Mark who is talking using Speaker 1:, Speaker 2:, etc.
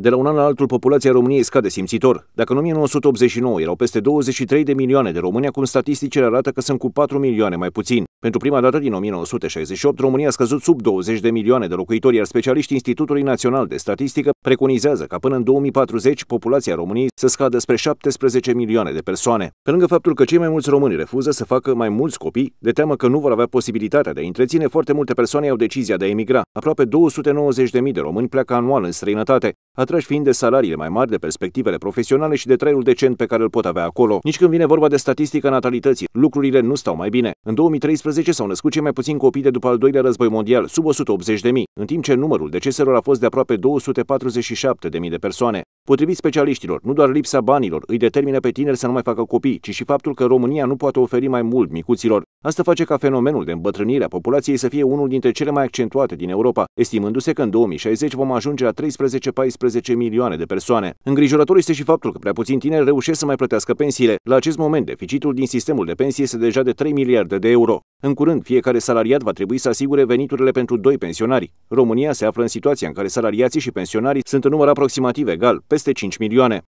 Speaker 1: De la un an la altul, populația României scade simțitor. Dacă în 1989 erau peste 23 de milioane de români, acum statisticile arată că sunt cu 4 milioane mai puțin. Pentru prima dată din 1968, România a scăzut sub 20 de milioane de locuitori, iar specialiștii Institutului Național de Statistică preconizează ca până în 2040 populația României să scadă spre 17 milioane de persoane. Pe lângă faptul că cei mai mulți români refuză să facă mai mulți copii, de teamă că nu vor avea posibilitatea de a întreține, foarte multe persoane au decizia de a emigra. Aproape 290.000 de români pleacă anual în străinătate, atrași fiind de salariile mai mari, de perspectivele profesionale și de traiul decent pe care îl pot avea acolo. Nici când vine vorba de statistica natalității, lucrurile nu stau mai bine. În 2013, 2014 s-au născut cei mai puțin copii de după al doilea război mondial, sub 180.000, în timp ce numărul deceselor a fost de aproape 247.000 de persoane. Potrivit specialiștilor, nu doar lipsa banilor îi determină pe tineri să nu mai facă copii, ci și faptul că România nu poate oferi mai mult micuților. Asta face ca fenomenul de îmbătrânire a populației să fie unul dintre cele mai accentuate din Europa, estimându-se că în 2060 vom ajunge la 13-14 milioane de persoane. Îngrijorător este și faptul că prea puțin tineri reușesc să mai plătească pensiile. La acest moment, deficitul din sistemul de pensie este deja de 3 miliarde de euro. În curând, fiecare salariat va trebui să asigure veniturile pentru doi pensionari. România se află în situația în care salariații și pensionarii sunt în număr aproximativ egal peste 5 milioane.